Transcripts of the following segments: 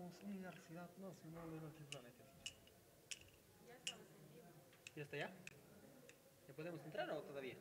somos Universidad Nacional de Planeta. ¿Ya estamos en ¿Ya está ya? ¿Ya podemos entrar o todavía?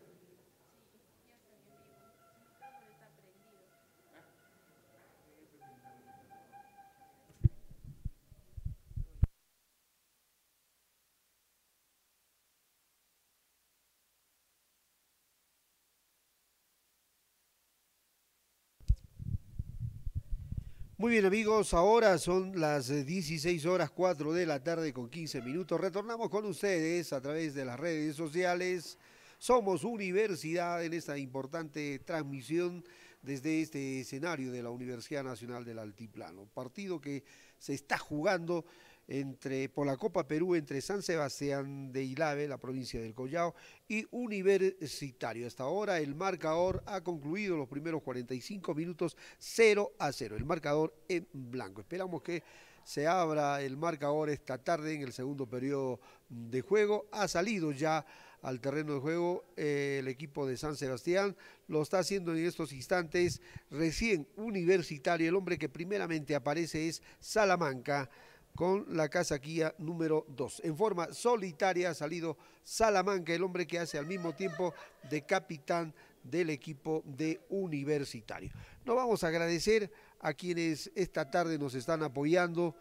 Muy bien amigos, ahora son las 16 eh, horas 4 de la tarde con 15 minutos. Retornamos con ustedes a través de las redes sociales. Somos Universidad en esta importante transmisión desde este escenario de la Universidad Nacional del Altiplano. Partido que se está jugando entre, por la Copa Perú entre San Sebastián de Ilave, la provincia del Collao, y Universitario. Hasta ahora el marcador ha concluido los primeros 45 minutos 0 a 0. El marcador en blanco. Esperamos que se abra el marcador esta tarde en el segundo periodo de juego. Ha salido ya al terreno de juego eh, el equipo de San Sebastián. Lo está haciendo en estos instantes recién universitario. El hombre que primeramente aparece es Salamanca con la casa guía número 2. En forma solitaria ha salido Salamanca, el hombre que hace al mismo tiempo de capitán del equipo de universitario. Nos vamos a agradecer a quienes esta tarde nos están apoyando,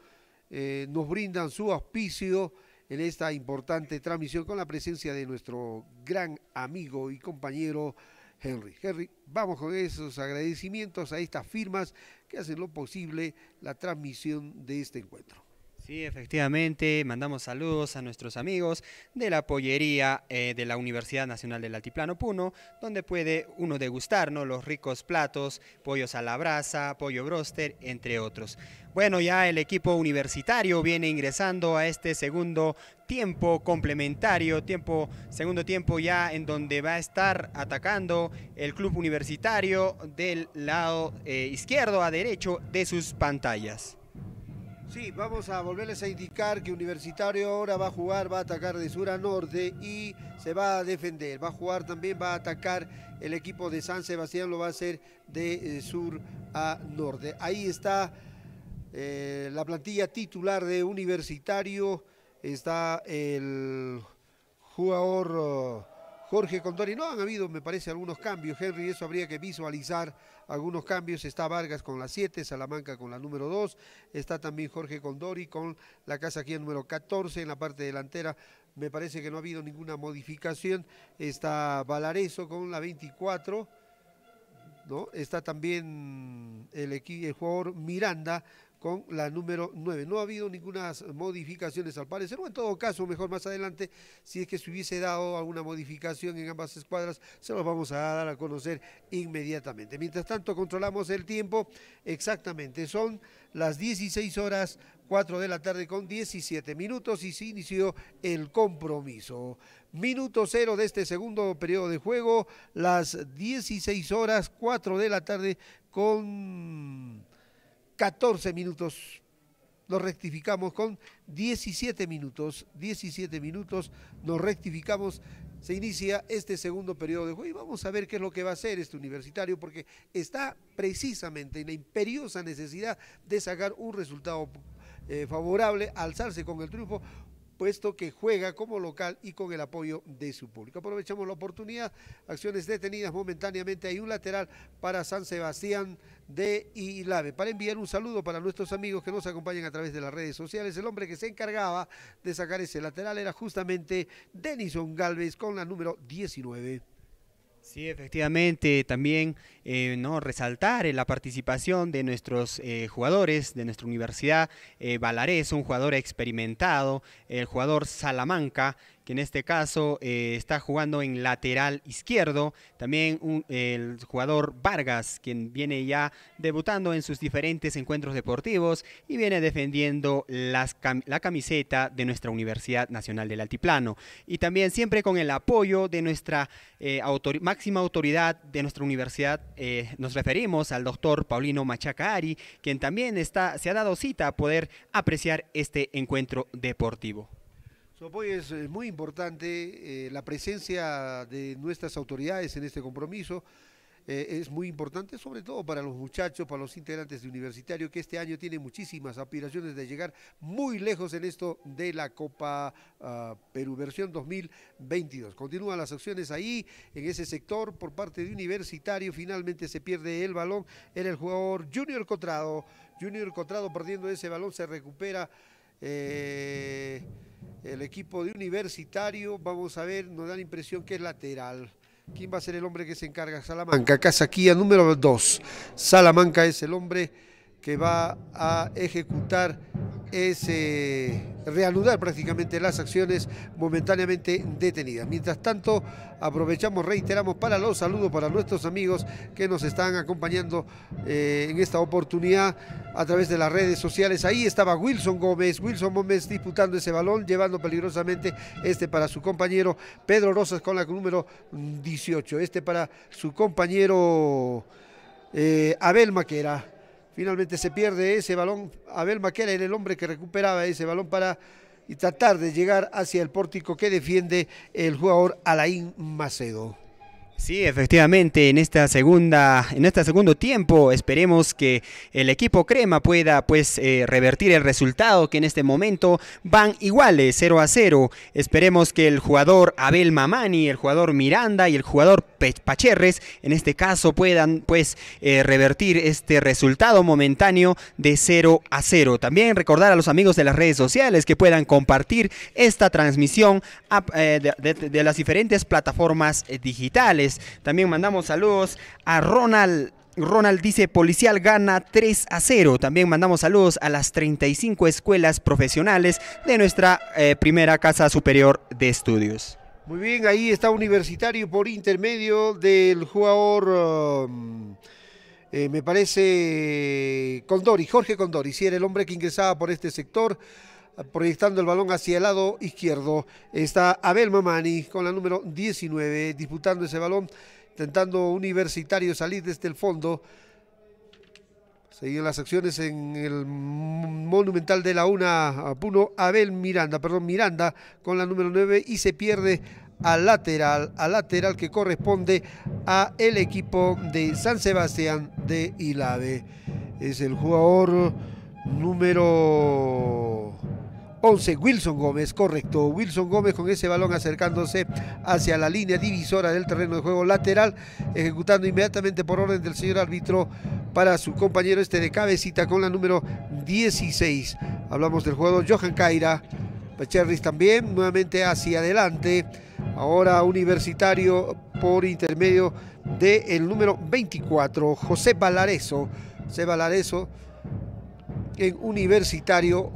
eh, nos brindan su auspicio en esta importante transmisión con la presencia de nuestro gran amigo y compañero Henry. Henry, vamos con esos agradecimientos a estas firmas que hacen lo posible la transmisión de este encuentro. Sí, efectivamente, mandamos saludos a nuestros amigos de la pollería eh, de la Universidad Nacional del Altiplano Puno, donde puede uno degustar ¿no? los ricos platos, pollos a la brasa, pollo broster, entre otros. Bueno, ya el equipo universitario viene ingresando a este segundo tiempo complementario, tiempo, segundo tiempo ya en donde va a estar atacando el club universitario del lado eh, izquierdo a derecho de sus pantallas. Sí, vamos a volverles a indicar que Universitario ahora va a jugar, va a atacar de sur a norte y se va a defender. Va a jugar también, va a atacar el equipo de San Sebastián, lo va a hacer de eh, sur a norte. Ahí está eh, la plantilla titular de Universitario, está el jugador... Jorge Condori. No han habido, me parece, algunos cambios, Henry, eso habría que visualizar algunos cambios. Está Vargas con la 7, Salamanca con la número 2, está también Jorge Condori con la casa aquí en número 14 en la parte delantera. Me parece que no ha habido ninguna modificación. Está Valareso con la 24. ¿no? Está también el jugador Miranda con la número 9. No ha habido ninguna modificaciones al parecer, o en todo caso, mejor más adelante, si es que se hubiese dado alguna modificación en ambas escuadras, se los vamos a dar a conocer inmediatamente. Mientras tanto, controlamos el tiempo exactamente. Son las 16 horas 4 de la tarde con 17 minutos y se inició el compromiso. Minuto cero de este segundo periodo de juego, las 16 horas 4 de la tarde con 14 minutos. Nos rectificamos con 17 minutos. 17 minutos nos rectificamos. Se inicia este segundo periodo de juego y vamos a ver qué es lo que va a hacer este universitario porque está precisamente en la imperiosa necesidad de sacar un resultado eh, favorable, alzarse con el triunfo puesto que juega como local y con el apoyo de su público. Aprovechamos la oportunidad, acciones detenidas momentáneamente, hay un lateral para San Sebastián de Ilave. Para enviar un saludo para nuestros amigos que nos acompañan a través de las redes sociales, el hombre que se encargaba de sacar ese lateral era justamente Denison Galvez con la número 19. Sí, efectivamente, también eh, ¿no? resaltar eh, la participación de nuestros eh, jugadores de nuestra universidad. Eh, un jugador experimentado, el jugador Salamanca, que en este caso eh, está jugando en lateral izquierdo. También el jugador Vargas, quien viene ya debutando en sus diferentes encuentros deportivos y viene defendiendo la camiseta de nuestra Universidad Nacional del Altiplano. Y también siempre con el apoyo de nuestra eh, máxima autoridad de nuestra universidad, eh, nos referimos al doctor Paulino Machacari, quien también está, se ha dado cita a poder apreciar este encuentro deportivo apoyo es eh, muy importante eh, la presencia de nuestras autoridades en este compromiso. Eh, es muy importante, sobre todo para los muchachos, para los integrantes de universitario, que este año tiene muchísimas aspiraciones de llegar muy lejos en esto de la Copa ah, Perú versión 2022. Continúan las acciones ahí, en ese sector, por parte de universitario. Finalmente se pierde el balón, era el jugador Junior Cotrado. Junior Contrado perdiendo ese balón, se recupera. El equipo de Universitario, vamos a ver, nos da la impresión que es lateral. ¿Quién va a ser el hombre que se encarga? Salamanca, casaquilla número 2. Salamanca es el hombre que va a ejecutar ese, reanudar prácticamente las acciones momentáneamente detenidas. Mientras tanto, aprovechamos, reiteramos para los saludos para nuestros amigos que nos están acompañando eh, en esta oportunidad a través de las redes sociales. Ahí estaba Wilson Gómez, Wilson Gómez disputando ese balón, llevando peligrosamente este para su compañero Pedro Rosas con la número 18, este para su compañero eh, Abel Maquera. Finalmente se pierde ese balón. Abel Maquera era el hombre que recuperaba ese balón para tratar de llegar hacia el pórtico que defiende el jugador Alain Macedo. Sí, efectivamente, en esta segunda, en este segundo tiempo esperemos que el equipo crema pueda pues eh, revertir el resultado que en este momento van iguales 0 a 0. Esperemos que el jugador Abel Mamani, el jugador Miranda y el jugador pacherres, en este caso puedan pues eh, revertir este resultado momentáneo de 0 a 0. También recordar a los amigos de las redes sociales que puedan compartir esta transmisión eh, de, las diferentes plataformas eh, digitales. También mandamos saludos a Ronald Ronald dice, policial gana 3 a 0. También mandamos saludos a las 35 escuelas profesionales de nuestra primera casa superior de estudios. Muy bien, ahí está Universitario por intermedio del jugador, um, eh, me parece, Condori, Jorge Condori, si era el hombre que ingresaba por este sector, proyectando el balón hacia el lado izquierdo. Está Abel Mamani con la número 19, disputando ese balón, intentando Universitario salir desde el fondo. Seguían las acciones en el Monumental de la Una a Puno. Abel Miranda, perdón, Miranda con la número 9 y se pierde al lateral, al lateral que corresponde a el equipo de San Sebastián de Ilave. Es el jugador número 11, Wilson Gómez, correcto. Wilson Gómez con ese balón acercándose hacia la línea divisora del terreno de juego lateral, ejecutando inmediatamente por orden del señor árbitro para su compañero este de cabecita con la número 16. Hablamos del jugador Johan Caira. Pecherris también, nuevamente hacia adelante. Ahora universitario por intermedio del el número 24, José Balareso. José Valareso en universitario.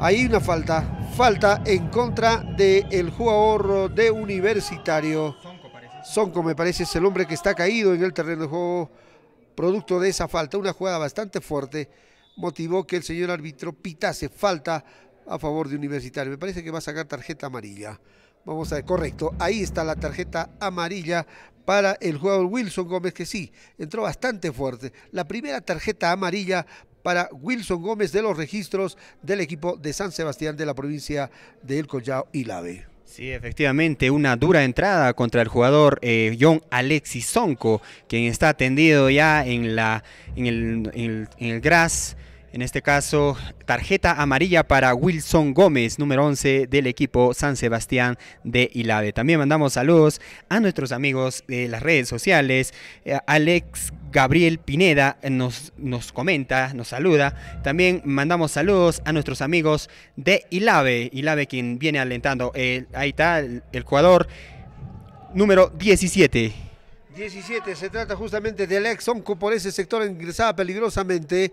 ahí una falta, falta en contra del jugador de universitario. Sonco, Sonco me parece es el hombre que está caído en el terreno de juego. Producto de esa falta, una jugada bastante fuerte, motivó que el señor árbitro pitase falta a favor de Universitario. Me parece que va a sacar tarjeta amarilla. Vamos a ver, correcto. Ahí está la tarjeta amarilla para el jugador Wilson Gómez, que sí, entró bastante fuerte. La primera tarjeta amarilla para Wilson Gómez de los registros del equipo de San Sebastián de la provincia de El Collao y Lave. Sí, efectivamente, una dura entrada contra el jugador eh, John Alexis Sonco, quien está atendido ya en, la, en, el, en, en grass. En este caso, tarjeta amarilla para Wilson Gómez, número 11 del equipo San Sebastián de Ilave. También mandamos saludos a nuestros amigos de las redes sociales, eh, Alex Gabriel Pineda nos, nos comenta, nos saluda. También mandamos saludos a nuestros amigos de Ilave, Ilave quien viene alentando. Eh, ahí está el, jugador número 17. 17, se trata justamente del que por ese sector ingresaba peligrosamente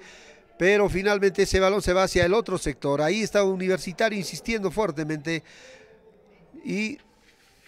pero finalmente ese balón se va hacia el otro sector. Ahí está Universitario insistiendo fuertemente y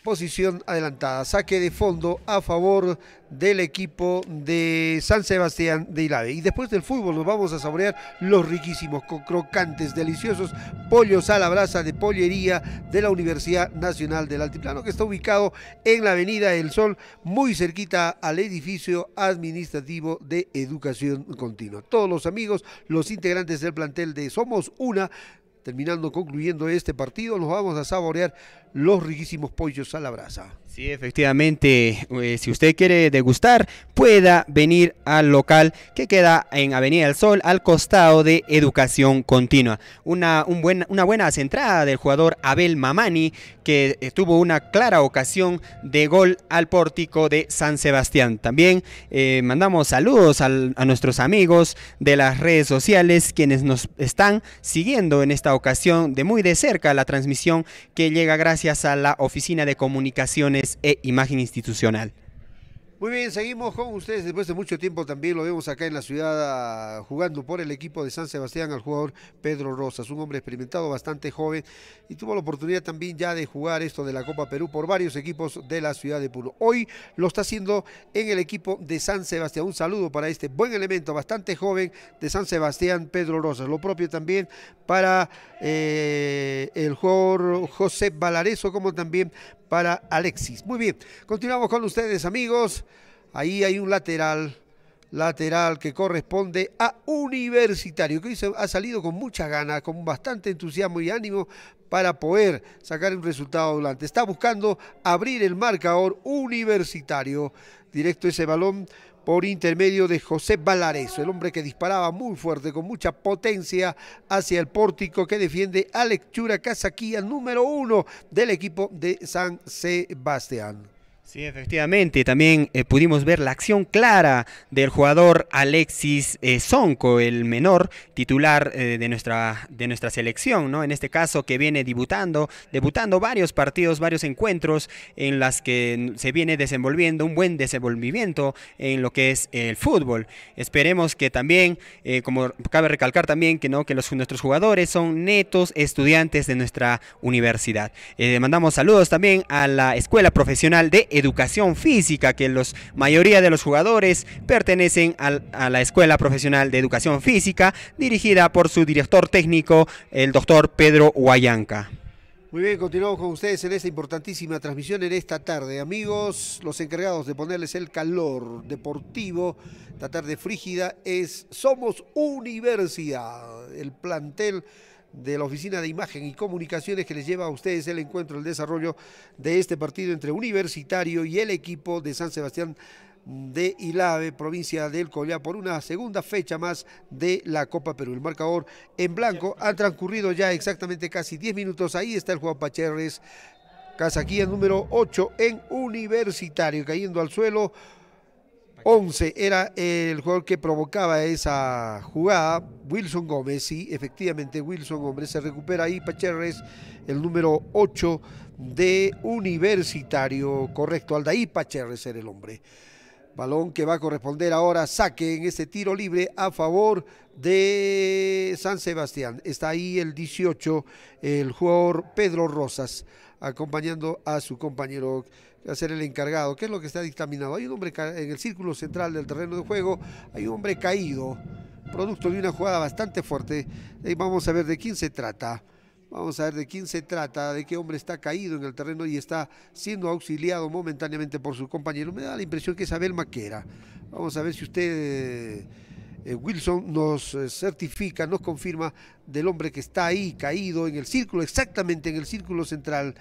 posición adelantada. Saque de fondo a favor del equipo de San Sebastián de Ilave. Y después del fútbol nos vamos a saborear los riquísimos, crocantes, deliciosos pollos a la brasa de pollería de la Universidad Nacional del Altiplano, que está ubicado en la Avenida del Sol, muy cerquita al edificio administrativo de educación continua. Todos los amigos, los integrantes del plantel de Somos Una, terminando, concluyendo este partido, nos vamos a saborear los riquísimos pollos a la brasa. Sí, efectivamente, eh, si usted quiere degustar, pueda venir al local que queda en Avenida del Sol, al costado de Educación Continua. Una, un una buena centrada del jugador Abel Mamani, que tuvo una clara ocasión de gol al pórtico de San Sebastián. También eh, mandamos saludos a nuestros amigos de las redes sociales, quienes nos están siguiendo en esta ocasión de muy de cerca la transmisión que llega gracias a la Oficina de Comunicaciones e imagen institucional. Muy bien, seguimos con ustedes después de mucho tiempo también. Lo vemos acá en la ciudad ah, jugando por el equipo de San Sebastián al jugador Pedro Rosas, un hombre experimentado, bastante joven y tuvo la oportunidad también ya de jugar esto de la Copa Perú por varios equipos de la ciudad de Puro. Hoy lo está haciendo en el equipo de San Sebastián. Un saludo para este buen elemento, bastante joven de San Sebastián, Pedro Rosas. Lo propio también para eh, el jugador José Valareso, como también para Alexis. Muy bien, continuamos con ustedes amigos. Ahí hay un lateral, lateral que corresponde a Universitario, que hoy ha salido con mucha gana, con bastante entusiasmo y ánimo para poder sacar un resultado adelante. Está buscando abrir el marcador Universitario. Directo ese balón por intermedio de José Valareso, el hombre que disparaba muy fuerte, con mucha potencia hacia el pórtico que defiende a Chura Casaquía, número uno del equipo de San Sebastián. Sí, efectivamente, también eh, pudimos ver la acción clara del jugador Alexis eh, Sonco, el menor titular eh, de, nuestra, de nuestra selección, ¿no? En este caso que viene debutando, debutando varios partidos, varios encuentros en las que se viene desenvolviendo un buen desenvolvimiento en lo que es el fútbol. Esperemos que también, como cabe recalcar también que no que nuestros jugadores son netos estudiantes de nuestra universidad. mandamos saludos también a la Escuela Profesional de educación física, que la mayoría de los jugadores pertenecen a la Escuela Profesional de Educación Física, dirigida por su director técnico, el doctor Pedro Huayanca. Muy bien, continuamos con ustedes en esta importantísima transmisión en esta tarde. Amigos, los encargados de ponerles el calor deportivo, esta tarde frígida, es Somos Universidad, el plantel de la Oficina de Imagen y Comunicaciones que les lleva a ustedes el encuentro, el desarrollo de este partido entre Universitario y el equipo de San Sebastián de Ilave, provincia del Collá, por una segunda fecha más de la Copa Perú. El marcador en blanco ha transcurrido ya exactamente casi 10 minutos. Ahí está el Juan Pacherres, casaquilla número 8 en Universitario, cayendo al suelo. 11 era el jugador que provocaba esa jugada, Wilson Gómez, y efectivamente Wilson Gómez se recupera ahí, Pacherres, el número 8 de Universitario, correcto, Aldaí Pacherres era el hombre. Balón que va a corresponder ahora saque en este tiro libre a favor de San Sebastián. Está ahí el 18, el jugador Pedro Rosas, acompañando a su compañero a ser el encargado. ¿Qué es lo que está dictaminado? Hay un hombre en el círculo central del terreno de juego, hay un hombre caído, producto de una jugada bastante fuerte. Y vamos a ver de quién se trata. Vamos a ver de quién se trata, de qué hombre está caído en el terreno y está siendo auxiliado momentáneamente por su compañero. Me da la impresión que es Abel Maquera. Vamos a ver si usted, eh, eh, Wilson, nos eh, certifica, nos confirma del hombre que está ahí caído en el círculo, exactamente en el círculo central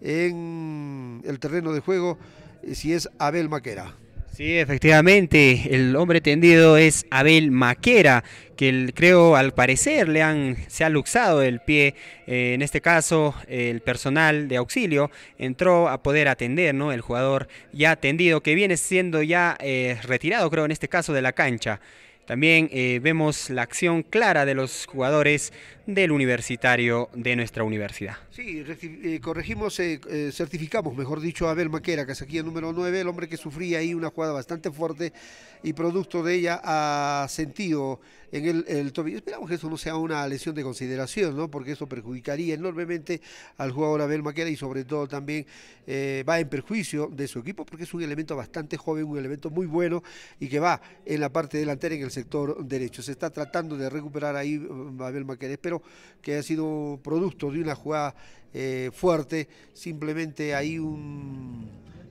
en el terreno de juego, eh, si es Abel Maquera. Sí, efectivamente, el hombre tendido es Abel Maquera, que creo al parecer le han, se ha luxado el pie. Eh, en este caso, el personal de auxilio entró a poder atender, ¿no? El jugador ya tendido, que viene siendo ya eh, retirado, creo, en este caso, de la cancha. También vemos la acción clara de los jugadores del universitario de nuestra universidad. Sí, eh, corregimos, eh, eh, certificamos, mejor dicho, a Abel Maquera, que es aquí el número 9, el hombre que sufría ahí una jugada bastante fuerte y producto de ella ha sentido en el, el tobillo. Esperamos que eso no sea una lesión de consideración, ¿no? porque eso perjudicaría enormemente al jugador Abel Maquera y sobre todo también va en perjuicio de su equipo porque es un elemento bastante joven, un elemento muy bueno y que va en la parte delantera en el sector derecho. Se está tratando de recuperar ahí mm, Abel Maquera, pero que ha sido producto de una jugada eh, fuerte, simplemente hay un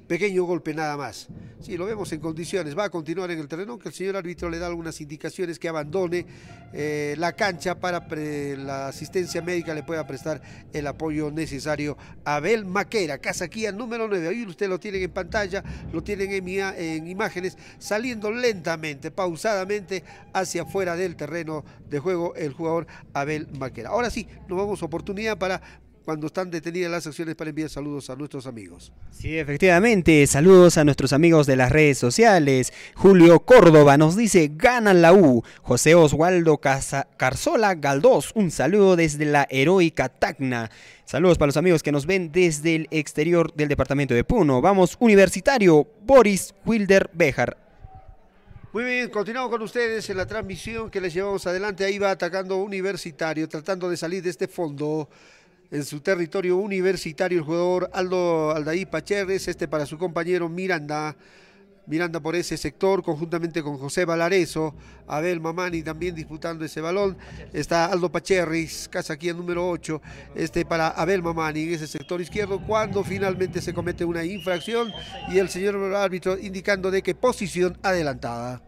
pequeño golpe nada más. Sí, lo vemos en condiciones, va a continuar en el terreno, que el señor árbitro le da algunas indicaciones que abandone eh, la cancha para la asistencia médica le pueda prestar el apoyo necesario Abel Maquera, casaquía número 9, ahí usted lo tienen en pantalla, lo tienen en, en imágenes, saliendo lentamente, pausadamente hacia afuera del terreno de juego el jugador Abel Maquera. Ahora sí, nos vamos a oportunidad para cuando están detenidas las acciones para enviar saludos a nuestros amigos. Sí, efectivamente, saludos a nuestros amigos de las redes sociales. Julio Córdoba nos dice, ganan la U. José Oswaldo Carzola Galdós, un saludo desde la heroica Tacna. Saludos para los amigos que nos ven desde el exterior del departamento de Puno. Vamos, universitario, Boris Wilder Bejar. Muy bien, continuamos con ustedes en la transmisión que les llevamos adelante. Ahí va atacando Universitario, tratando de salir de este fondo en su territorio universitario. El jugador Aldo Aldaí Pacherres, este para su compañero Miranda. Miranda por ese sector, conjuntamente con José Valareso, Abel Mamani también disputando ese balón. Está Aldo casa aquí en número 8, este para Abel Mamani en ese sector izquierdo, cuando finalmente se comete una infracción y el señor árbitro indicando de qué posición adelantada.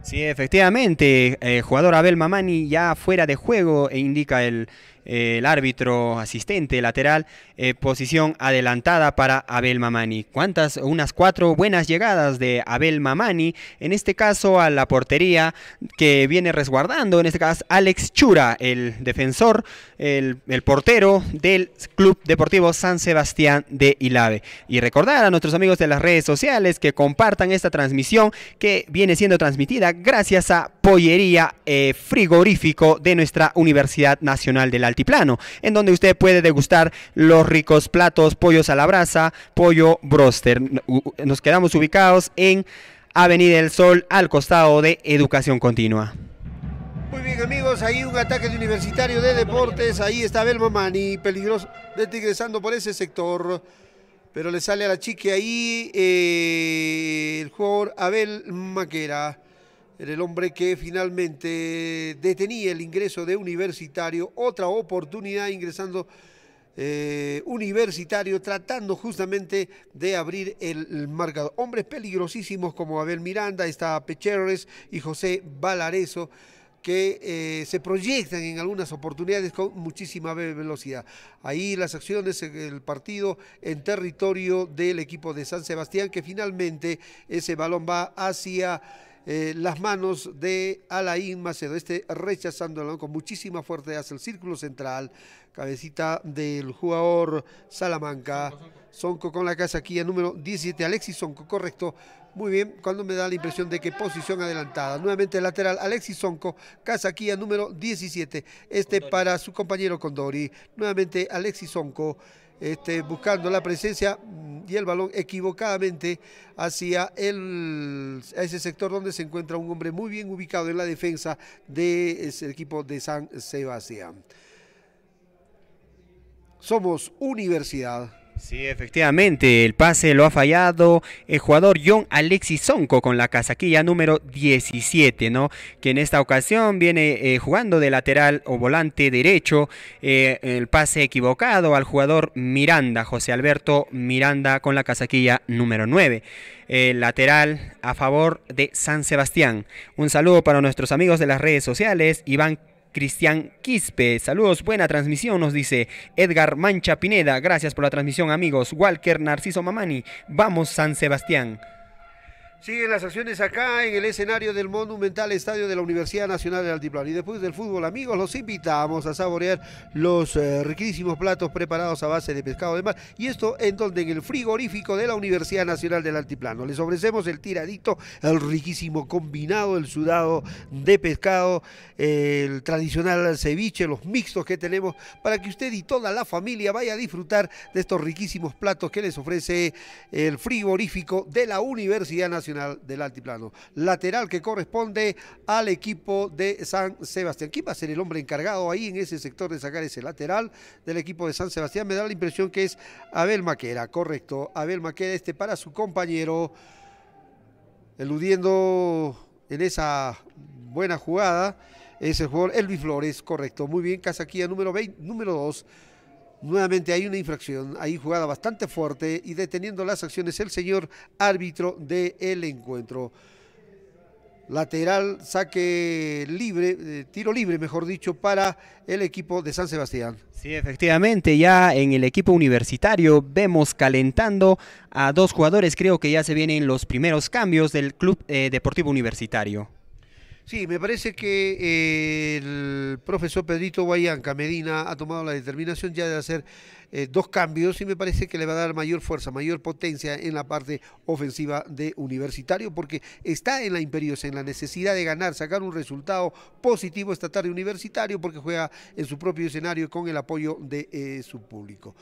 Sí, efectivamente, el eh, jugador Abel Mamani ya fuera de juego, e indica el, eh, el árbitro asistente lateral, eh, posición adelantada para Abel Mamani. ¿Cuántas? Unas cuatro buenas llegadas de Abel Mamani, en este caso a la portería que viene resguardando, en este caso Alex Chura, el defensor, el, portero del Club Deportivo San Sebastián de Ilave. Y recordar a nuestros amigos de las redes sociales que compartan esta transmisión que viene siendo transmitida gracias a Pollería eh, Frigorífico de nuestra Universidad Nacional del Alto en donde usted puede degustar los ricos platos, pollos a la brasa, pollo broster. Nos quedamos ubicados en Avenida del Sol, al costado de Educación Continua. Muy bien amigos, ahí un ataque de Universitario de Deportes, ahí está Abel Mani, peligroso, ingresando por ese sector, pero le sale a la chique ahí eh, el jugador Abel Maquera era el hombre que finalmente detenía el ingreso de universitario, otra oportunidad ingresando eh, universitario, tratando justamente de abrir el, marcado. Hombres peligrosísimos como Abel Miranda, está Pecheres y José Valareso que eh, se proyectan en algunas oportunidades con muchísima velocidad. Ahí las acciones del el partido en territorio del equipo de San Sebastián, que finalmente ese balón va hacia eh, las manos de Alain Macedo, este rechazando con muchísima fuerza hacia el círculo central, cabecita del jugador Salamanca, Sonco con la casaquilla número 17, Alexis Sonco, correcto, muy bien, cuando me da la impresión de que posición adelantada. Nuevamente lateral, Alexis Sonco, casaquilla número 17. Este para su compañero Condori. Nuevamente Alexis Sonco. Este, buscando la presencia mm, y el balón equivocadamente hacia ese sector donde se encuentra un hombre muy bien ubicado en la defensa del equipo de San Sebastián. Somos Universidad Sí, efectivamente, el pase lo ha fallado el jugador John Alexis Sonco con la casaquilla número 17, ¿no? Que en esta ocasión viene eh, jugando de lateral o volante derecho. Eh, el pase equivocado al jugador Miranda, José Alberto Miranda con la casaquilla número 9. El lateral a favor de San Sebastián. Un saludo para nuestros amigos de las redes sociales, Iván Cristian Quispe, saludos, buena transmisión, nos dice Edgar Mancha Pineda, gracias por la transmisión amigos, Walker Narciso Mamani, vamos San Sebastián. Siguen las acciones acá en el escenario del monumental estadio de la Universidad Nacional del Altiplano. Y después del fútbol, amigos, los invitamos a saborear los eh, riquísimos platos preparados a base de pescado de mar. Y esto en donde en el frigorífico de la Universidad Nacional del Altiplano. Les ofrecemos el tiradito, el riquísimo combinado, el sudado de pescado, el tradicional ceviche, los mixtos que tenemos para que usted y toda la familia vaya a disfrutar de estos riquísimos platos que les ofrece el frigorífico de la Universidad Nacional del Altiplano. Lateral que corresponde al equipo de San Sebastián. ¿Quién va a ser el hombre encargado ahí en ese sector de sacar ese lateral del equipo de San Sebastián? Me da la impresión que es Abel Maquera, correcto. Abel Maquera, este para su compañero, eludiendo en esa buena jugada. Ese jugador, Elvis Flores, correcto. Muy bien, Casaquilla número 20, número 2 Nuevamente hay una infracción, hay jugada bastante fuerte y deteniendo las acciones el señor árbitro del el encuentro. Lateral, saque libre, eh, tiro libre, mejor dicho, para el equipo de San Sebastián. Sí, efectivamente, ya en el equipo universitario vemos calentando a dos jugadores. Creo que ya se vienen los primeros cambios del Club eh, Deportivo Universitario. Sí, me parece que eh, el profesor Pedrito Guayanca Medina ha tomado la determinación ya de hacer eh, dos cambios y me parece que le va a dar mayor fuerza, mayor potencia en la parte ofensiva de Universitario porque está en la imperiosa, en la necesidad de ganar, sacar un resultado positivo esta tarde Universitario porque juega en su propio escenario con el apoyo de eh, su público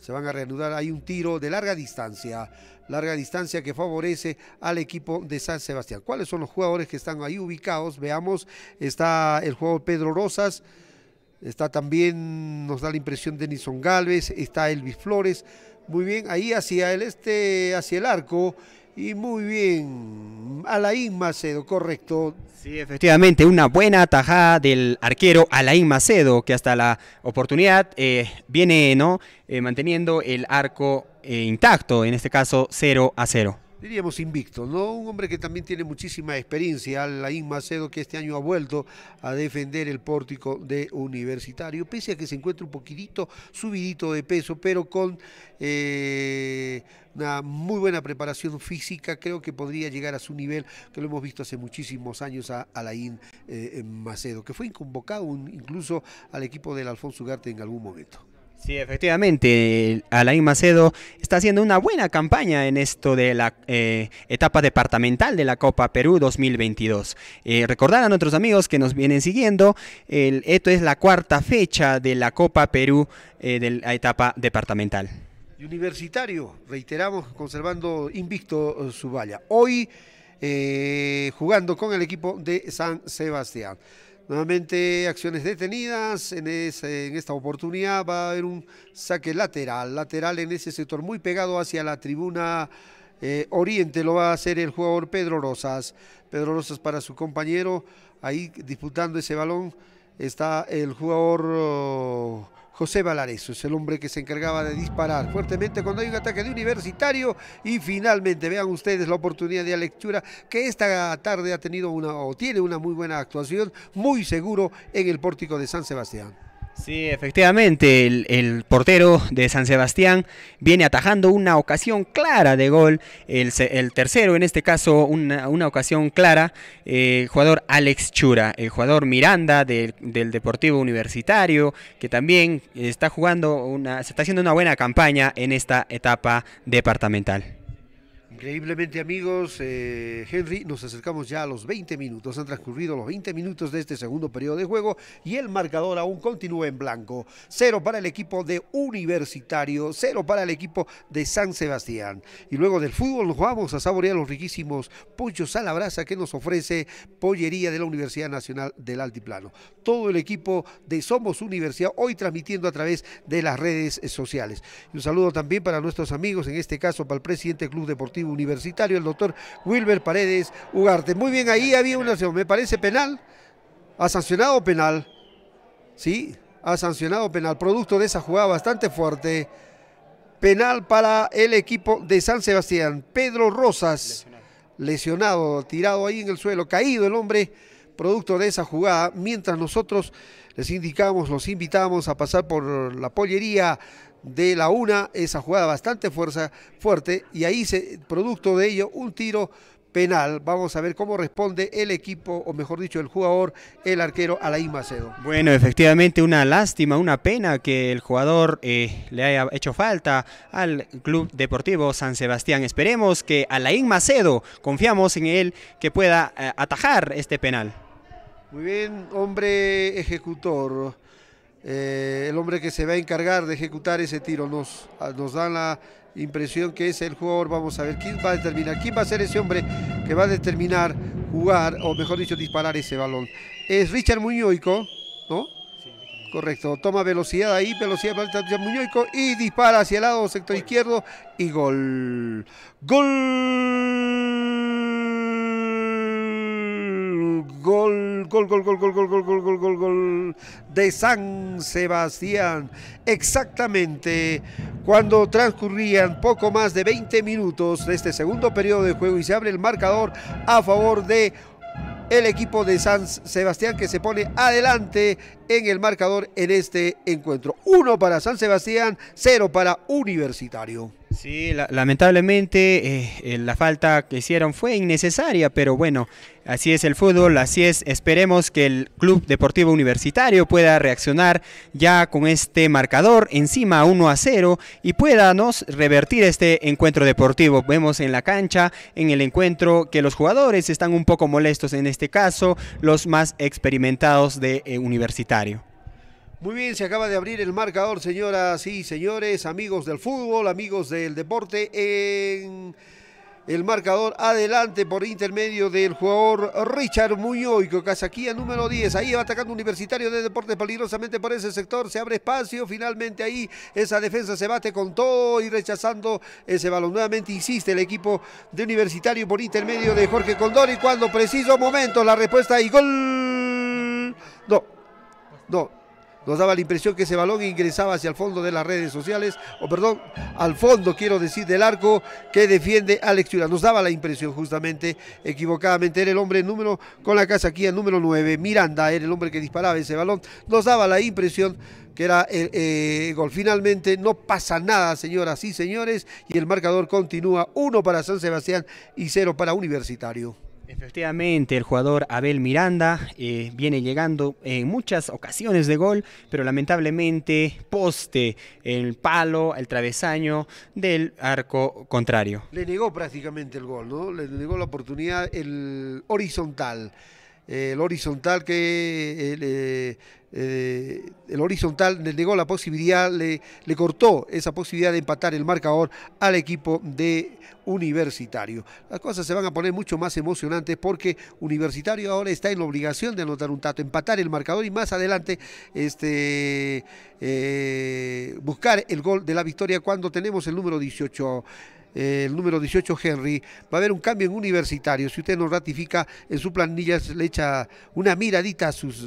se van a reanudar. Hay un tiro de larga distancia, larga distancia que favorece al equipo de San Sebastián. ¿Cuáles son los jugadores que están ahí ubicados? Veamos, está el jugador Pedro Rosas, está también, nos da la impresión Denison Galvez, está Elvis Flores. Muy bien, ahí hacia el este, hacia el arco y muy bien, Alain Macedo, correcto. Sí, efectivamente, una buena tajada del arquero Alain Macedo, que hasta la oportunidad eh, viene ¿no? Eh, manteniendo el arco eh, intacto, en este caso 0 a 0 diríamos invicto, ¿no? Un hombre que también tiene muchísima experiencia, Alain Macedo, que este año ha vuelto a defender el pórtico de Universitario, pese a que se encuentra un poquitito subidito de peso, pero con una muy buena preparación física, creo que podría llegar a su nivel, que lo hemos visto hace muchísimos años a Alain eh, Macedo, que fue inconvocado incluso al equipo del Alfonso Ugarte en algún momento. Sí, efectivamente, Alain Macedo está haciendo una buena campaña en esto de la eh, etapa departamental de la Copa Perú 2022. Eh, recordar a nuestros amigos que nos vienen siguiendo, el, esto es la cuarta fecha de la Copa Perú de la etapa departamental. Universitario, reiteramos, conservando invicto eh, su valla. Hoy eh, jugando con el equipo de San Sebastián. Nuevamente acciones detenidas, en, esta oportunidad va a haber un saque lateral, lateral en ese sector muy pegado hacia la tribuna eh, oriente, lo va a hacer el jugador Pedro Rosas. Pedro Rosas para su compañero, ahí disputando ese balón está el jugador... José Valareso es el hombre que se encargaba de disparar fuertemente cuando hay un ataque de universitario y finalmente vean ustedes la oportunidad de lectura que esta tarde ha tenido una o tiene una muy buena actuación, muy seguro en el pórtico de San Sebastián. Sí, efectivamente, el, portero de San Sebastián viene atajando una ocasión clara de gol, el, el tercero en este caso una, ocasión clara, el eh, jugador Alex Chura, el jugador Miranda del Deportivo Universitario, que también está jugando, una, se está haciendo una buena campaña en esta etapa departamental. Increíblemente amigos, eh, Henry, nos acercamos ya a los 20 minutos, han transcurrido los 20 minutos de este segundo periodo de juego y el marcador aún continúa en blanco. Cero para el equipo de Universitario, cero para el equipo de San Sebastián. Y luego del fútbol nos vamos a saborear los riquísimos pollos a la brasa que nos ofrece Pollería de la Universidad Nacional del Altiplano. Todo el equipo de Somos Universidad hoy transmitiendo a través de las redes sociales. un saludo también para nuestros amigos, en este caso para el presidente Club Deportivo universitario, el doctor Wilber Paredes Ugarte. Muy bien, ahí había una acción, me parece penal, ha sancionado penal, ¿sí? Ha sancionado penal, producto de esa jugada bastante fuerte. Penal para el equipo de San Sebastián. Pedro Rosas, lesionado tirado ahí en el suelo, caído el hombre producto de esa jugada, mientras nosotros les indicamos, los invitamos a pasar por la pollería de la una, esa jugada bastante fuerza, fuerte, y ahí se, producto de ello, un tiro penal. Vamos a ver cómo responde el equipo, o mejor dicho, el jugador, el arquero Alain Macedo. Bueno, efectivamente una lástima, una pena que el jugador eh, le haya hecho falta al Club Deportivo San Sebastián. Esperemos que Alain Macedo, confiamos en él, que pueda eh, atajar este penal. Muy bien, hombre ejecutor. Eh, el hombre que se va a encargar de ejecutar ese tiro. Nos, ah, nos dan la impresión que es el jugador, vamos a ver quién va a determinar, quién va a ser ese hombre que va a determinar jugar, o mejor dicho, disparar ese balón. Es Richard Muñoico, ¿no? Correcto, toma velocidad ahí, velocidad para Muñoico y dispara hacia el lado sector izquierdo y gol. Gol Gol, gol, gol, gol, gol, gol, gol, gol, gol, gol, gol de San Sebastián. Exactamente cuando transcurrían poco más de 20 minutos de este segundo periodo de juego y se abre el marcador a favor de el equipo de San Sebastián que se pone adelante en el marcador en este encuentro. Uno para San Sebastián, cero para Universitario. Sí, lamentablemente eh, eh, la falta que hicieron fue innecesaria, pero bueno, así es el fútbol, así es. Esperemos que el Club Deportivo Universitario pueda reaccionar ya con este marcador encima 1 a 0 y pueda nos revertir este encuentro deportivo. Vemos en la cancha, en el encuentro, que los jugadores están un poco molestos en este caso, los más experimentados de eh, Universitario. Muy bien, se acaba de abrir el marcador, señoras y señores, amigos del fútbol, amigos del deporte, el marcador adelante por intermedio del jugador Richard Muñoz, Casaquía número 10. Ahí va atacando Universitario de Deportes peligrosamente por ese sector. Se abre espacio. Finalmente ahí esa defensa se bate con todo y rechazando ese balón. Nuevamente insiste el equipo de Universitario por intermedio de Jorge Condori. Cuando preciso momento la respuesta y gol. No, no nos daba la impresión que ese balón ingresaba hacia el fondo de las redes sociales, o perdón, al fondo quiero decir del arco que defiende Alex Tura. Nos daba la impresión justamente, equivocadamente, era el hombre número, con la casa aquí, el número 9, Miranda, era el hombre que disparaba ese balón, nos daba la impresión que era el, eh, gol. Finalmente no pasa nada, señoras y señores, y el marcador continúa, uno para San Sebastián y cero para Universitario. Efectivamente, el jugador Abel Miranda eh, viene llegando en muchas ocasiones de gol, pero lamentablemente poste el palo, el travesaño del arco contrario. Le negó prácticamente el gol, ¿no? Le negó la oportunidad el horizontal. el horizontal que el eh, eh, horizontal le negó la posibilidad, le, le cortó esa posibilidad de empatar el marcador al equipo de Universitario. Las cosas se van a poner mucho más emocionantes porque Universitario ahora está en la obligación de anotar un tato, empatar el marcador y más adelante este, eh, buscar el gol de la victoria cuando tenemos el número 18. Eh, el número 18 Henry, va a haber un cambio en universitario. Si usted nos ratifica en su planillas, le echa una miradita a sus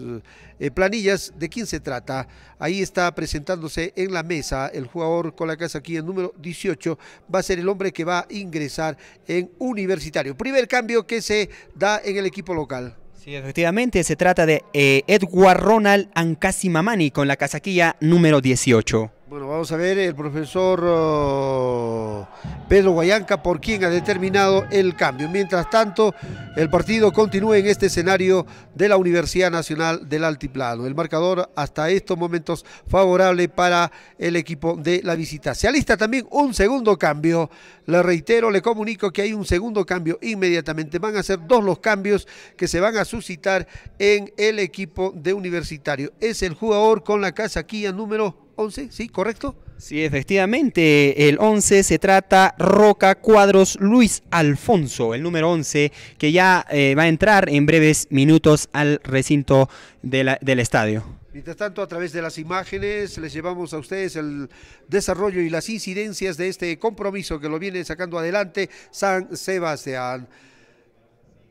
eh, planillas de quién se trata. Ahí está presentándose en la mesa el jugador con la casaquilla número 18, va a ser el hombre que va a ingresar en universitario. Primer cambio que se da en el equipo local. Sí, efectivamente, se trata de eh, Edward Ronald Ancasimamani con la casaquilla número 18. Bueno, vamos a ver el profesor oh, Pedro Guayanca por quien ha determinado el cambio. Mientras tanto, el partido continúa en este escenario de la Universidad Nacional del Altiplano. El marcador hasta estos momentos favorable para el equipo de la visita. Se alista también un segundo cambio. Le reitero, le comunico que hay un segundo cambio inmediatamente. Van a ser dos los cambios que se van a suscitar en el equipo de universitario. Es el jugador con la casaquilla número 11, ¿sí? ¿Correcto? Sí, efectivamente, el 11 se trata Roca Cuadros Luis Alfonso, el número 11, que ya eh, va a entrar en breves minutos al recinto del estadio. Mientras tanto, a través de las imágenes, les llevamos a ustedes el desarrollo y las incidencias de este compromiso que lo viene sacando adelante San Sebastián.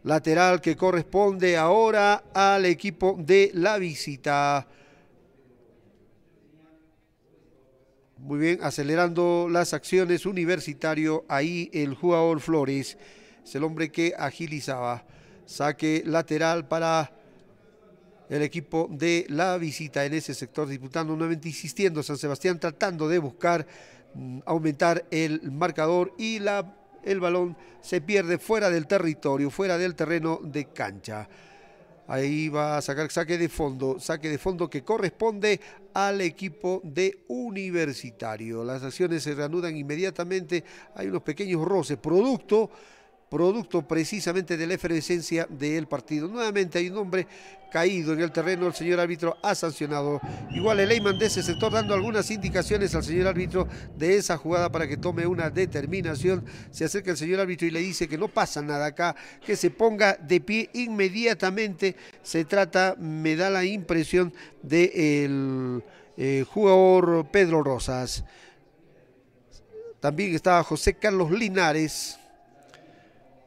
Lateral que corresponde ahora al equipo de la visita. Muy bien, acelerando las acciones universitario, ahí el jugador Flores es el hombre que agilizaba. Saque lateral para el equipo de la visita en ese sector, disputando nuevamente, insistiendo San Sebastián, tratando de buscar mm, aumentar el marcador y la, el balón se pierde fuera del territorio, fuera del terreno de cancha. Ahí va a sacar saque de fondo, saque de fondo que corresponde al equipo de Universitario. Las acciones se reanudan inmediatamente, hay unos pequeños roces, producto producto precisamente de la efervescencia del partido. Nuevamente hay un hombre caído en el terreno, el señor árbitro ha sancionado. Igual el Eyman de ese sector dando algunas indicaciones al señor árbitro de esa jugada para que tome una determinación. Se acerca el señor árbitro y le dice que no pasa nada acá, que se ponga de pie inmediatamente. Se trata, me da la impresión, del de eh, jugador Pedro Rosas. También estaba José Carlos Linares.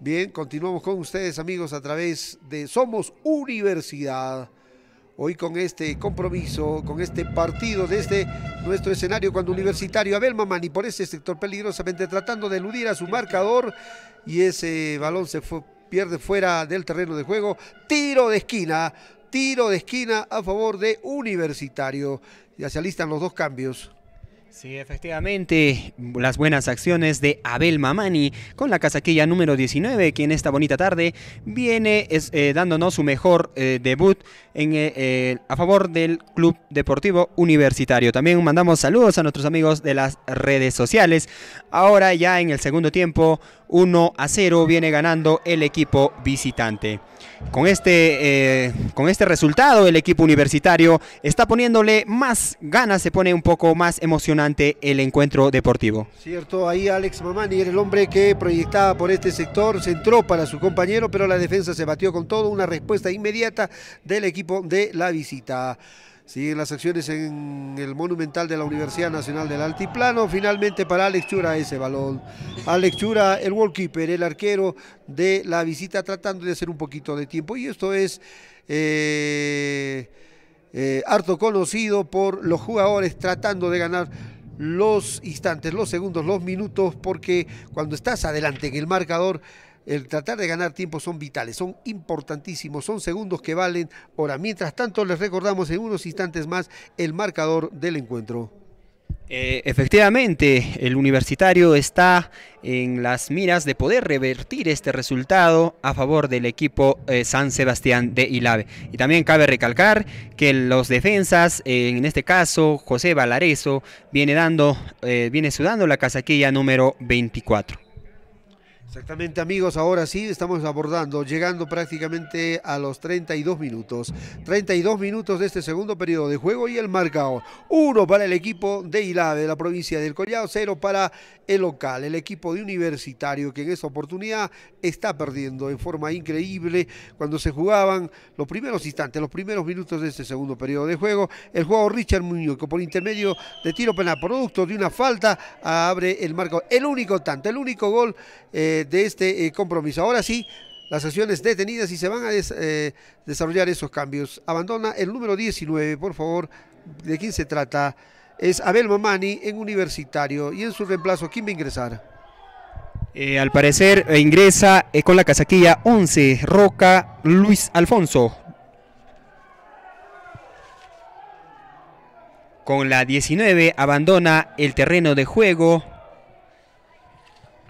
Bien, continuamos con ustedes amigos a través de Somos Universidad. Hoy con este compromiso, con este partido este nuestro escenario cuando universitario Abel Mamani por ese sector peligrosamente tratando de eludir a su marcador y ese balón se pierde fuera del terreno de juego. Tiro de esquina, tiro de esquina a favor de Universitario. Ya se alistan los dos cambios. Sí, efectivamente, las buenas acciones de Abel Mamani con la casaquilla número 19, quien esta bonita tarde viene eh, dándonos su mejor eh, debut en, eh, a favor del Club Deportivo Universitario. También mandamos saludos a nuestros amigos de las redes sociales. Ahora ya en el segundo tiempo, 1 a 0 viene ganando el equipo visitante. Con este, eh, con este resultado, el equipo universitario está poniéndole más ganas, se pone un poco más emocionante el encuentro deportivo. Cierto, ahí Alex Mamani era el hombre que proyectaba por este sector, se entró para su compañero, pero la defensa se batió con todo, una respuesta inmediata del equipo de la visita. Siguen las acciones en el Monumental de la Universidad Nacional del Altiplano. Finalmente para Alex Chura ese balón. a Chura, el goalkeeper, el arquero de la visita, tratando de hacer un poquito de tiempo. Y esto es eh, eh, harto conocido por los jugadores tratando de ganar los instantes, los segundos, los minutos, porque cuando estás adelante en el marcador el tratar de ganar tiempo son vitales, son importantísimos, son segundos que valen Ahora, Mientras tanto, les recordamos en unos instantes más el marcador del encuentro. Eh, efectivamente, el universitario está en las miras de poder revertir este resultado a favor del equipo eh, San Sebastián de Ilave. Y también cabe recalcar que los defensas, eh, en este caso José Valarezo, viene, dando, viene sudando la casaquilla número 24. Exactamente amigos, ahora sí estamos abordando, llegando prácticamente a los 32 minutos. 32 minutos de este segundo periodo de juego y el marcador. Uno para el equipo de Ilave de la provincia del Collado, cero para el local, el equipo de Universitario que en esta oportunidad está perdiendo en forma increíble cuando se jugaban los primeros instantes, los primeros minutos de este segundo periodo de juego. El jugador Richard Muñoz que por intermedio de tiro penal, producto de una falta, abre el marcador. El único tanto, el único gol. Eh, de este eh, compromiso. Ahora sí, las acciones detenidas y se van a eh, desarrollar esos cambios. Abandona el número 19, por favor, de quién se trata. Es Abel Mamani en Universitario y en su reemplazo, ¿quién va a ingresar? Eh, al parecer ingresa con la casaquilla 11, Roca Luis Alfonso. Con la 19 abandona el terreno de juego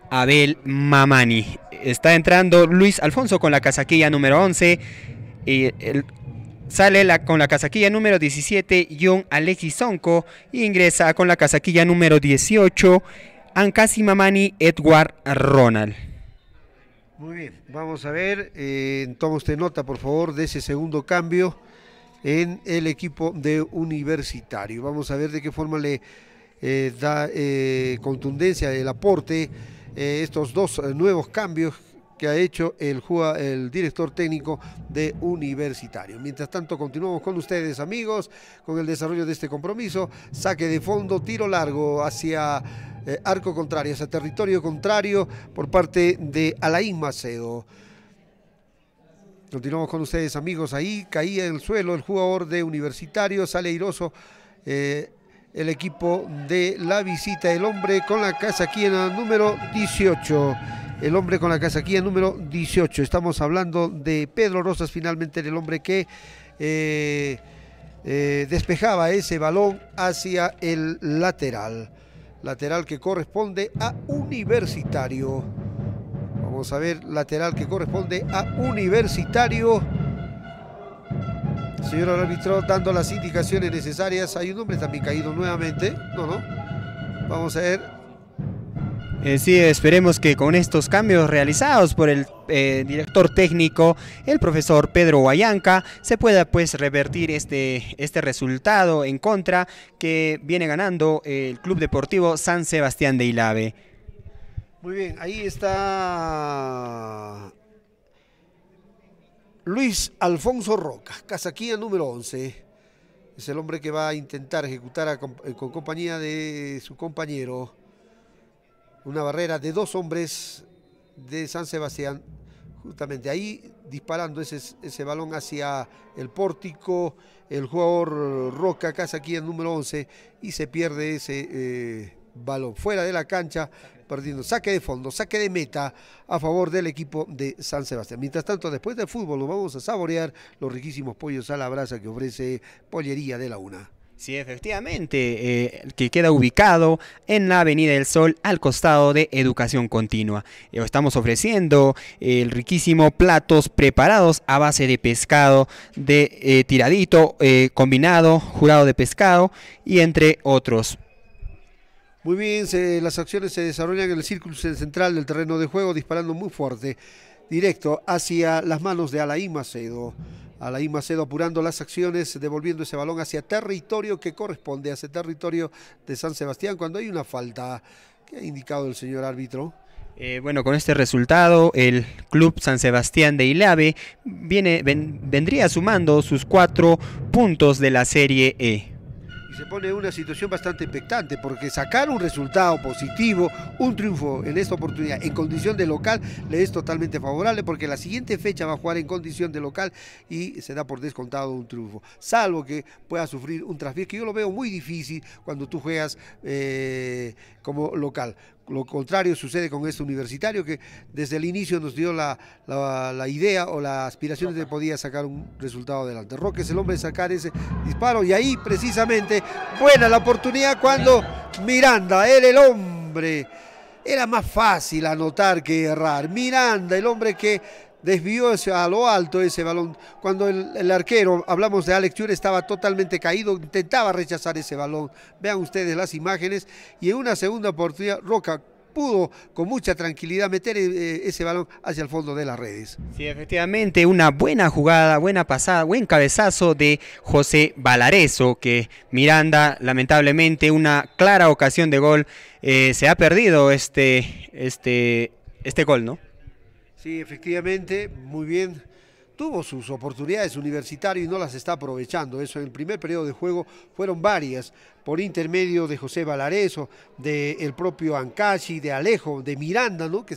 Abel Mamani. Está entrando Luis Alfonso con la casaquilla número 11. Y sale con la casaquilla número 17, John Alexis Sonco E ingresa con la casaquilla número 18, Ancasi Mamani Edward Ronald. Muy bien, vamos a ver. Eh, toma usted nota, por favor, de ese segundo cambio en el equipo de Universitario. Vamos a ver de qué forma le eh, da eh, contundencia el aporte eh, estos dos eh, nuevos cambios que ha hecho el, el director técnico de Universitario. Mientras tanto, continuamos con ustedes, amigos, con el desarrollo de este compromiso. Saque de fondo, tiro largo hacia eh, arco contrario, hacia territorio contrario por parte de Alain Macedo. Continuamos con ustedes, amigos. Ahí caía en el suelo el jugador de Universitario, sale airoso el equipo de la visita. El hombre con la casaquilla número 18. El hombre con la casaquilla número 18. Estamos hablando de Pedro Rosas, finalmente el hombre que eh, eh, despejaba ese balón hacia el lateral. Lateral que corresponde a Universitario. Vamos a ver, lateral que corresponde a Universitario Señor árbitro, dando las indicaciones necesarias. Hay un hombre también caído nuevamente. No, no. Vamos a ver. Eh, sí, esperemos que con estos cambios realizados por el eh, director técnico, el profesor Pedro Guayanca, se pueda pues revertir este, este resultado en contra que viene ganando el Club Deportivo San Sebastián de Ilave. Muy bien, ahí está Luis Alfonso Roca, casaquilla número 11. Es el hombre que va a intentar ejecutar eh, con, compañía de su compañero una barrera de dos hombres de San Sebastián, justamente ahí disparando ese, ese balón hacia el pórtico, el jugador Roca, casaquilla número 11, y se pierde ese... Eh, balón fuera de la cancha, perdiendo saque de fondo, saque de meta a favor del equipo de San Sebastián. Mientras tanto, después del fútbol, lo vamos a saborear los riquísimos pollos a la brasa que ofrece Pollería de la Una. Sí, efectivamente, el eh, que queda ubicado en la Avenida del Sol al costado de Educación Continua. Eh, estamos ofreciendo eh, el riquísimo platos preparados a base de pescado, de tiradito, combinado, jurado de pescado y entre otros muy bien, las acciones se desarrollan en el círculo central del terreno de juego, disparando muy fuerte, directo hacia las manos de Alain Macedo. Alain Macedo apurando las acciones, devolviendo ese balón hacia territorio que corresponde, a ese territorio de San Sebastián, cuando hay una falta. ¿Qué ha indicado el señor árbitro? Eh, bueno, con este resultado, el Club San Sebastián de Ilave viene, vendría sumando sus cuatro puntos de la Serie E se pone en una situación bastante expectante, porque sacar un resultado positivo, un triunfo en esta oportunidad, en condición de local, le es totalmente favorable, porque la siguiente fecha va a jugar en condición de local y se da por descontado un triunfo, salvo que pueda sufrir un traspiés, que yo lo veo muy difícil cuando tú juegas eh, como local. Lo contrario sucede con este universitario que desde el inicio nos dio la, idea o la aspiración de que podía sacar un resultado adelante. Roque es el hombre de sacar ese disparo y ahí precisamente buena la oportunidad cuando Miranda él el hombre. Era más fácil anotar que errar. Miranda, el hombre que desvió a lo alto ese balón. Cuando el, arquero, hablamos de Alex Chur, estaba totalmente caído, intentaba rechazar ese balón. Vean ustedes las imágenes. Y en una segunda oportunidad, Roca pudo con mucha tranquilidad meter eh, eh, ese balón hacia el fondo de las redes. Sí, efectivamente, una buena jugada, buena pasada, buen cabezazo de José Valareso, que Miranda, lamentablemente, una clara ocasión de gol, eh, se ha perdido este, este, este gol, ¿no? Sí, efectivamente, muy bien. Tuvo sus oportunidades universitarias y no las está aprovechando. Eso en el primer periodo de juego fueron varias, por intermedio de José Valareso, del propio Ancachi, de Alejo, de Miranda, ¿no? que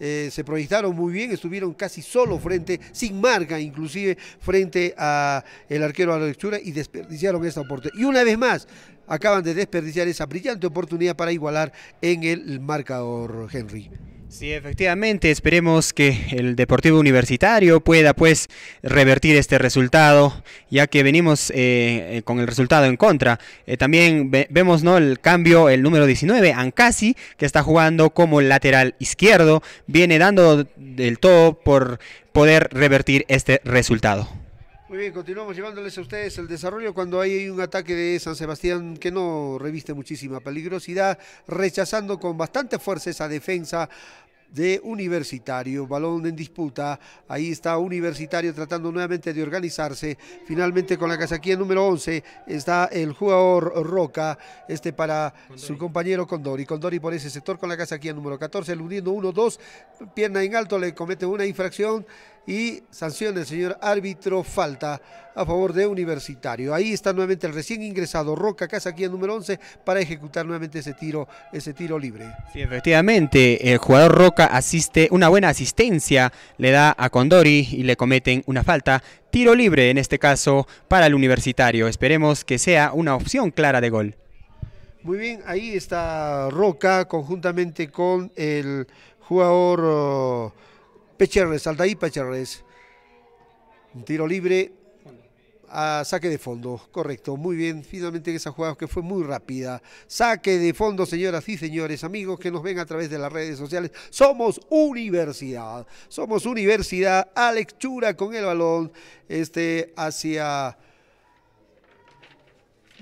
eh, se, proyectaron muy bien, estuvieron casi solo frente, sin marca inclusive, frente al arquero a la lectura y desperdiciaron esa oportunidad. Y una vez más, acaban de desperdiciar esa brillante oportunidad para igualar en el marcador, Henry. Sí, efectivamente, esperemos que el Deportivo Universitario pueda pues revertir este resultado, ya que venimos eh, eh, con el resultado en contra. Eh, también vemos ¿no? el cambio, el número 19, Ancasi, que está jugando como lateral izquierdo, viene dando del todo por poder revertir este resultado. Muy bien, continuamos llevándoles a ustedes el desarrollo cuando hay un ataque de San Sebastián que no reviste muchísima peligrosidad, rechazando con bastante fuerza esa defensa de Universitario, balón en disputa, ahí está Universitario tratando nuevamente de organizarse, finalmente con la casaquilla número 11 está el jugador Roca, este para su compañero Condori, Condori por ese sector con la casaquilla número 14, el uniendo 1-2, pierna en alto, le comete una infracción y sanción el señor árbitro falta a favor de Universitario. Ahí está nuevamente el recién ingresado Roca aquí el número 11 para ejecutar nuevamente ese tiro, ese tiro libre. Sí, efectivamente, el jugador Roca asiste una buena asistencia, le da a Condori y le cometen una falta. Tiro libre en este caso para el Universitario. Esperemos que sea una opción clara de gol. Muy bien, ahí está Roca conjuntamente con el jugador Pecherres, ahí Pecherres. Un tiro libre a saque de fondo, correcto, muy bien, finalmente esa jugada que fue muy rápida. Saque de fondo, señoras y señores, amigos que nos ven a través de las redes sociales. Somos universidad, somos universidad, A lectura con el balón, este, hacia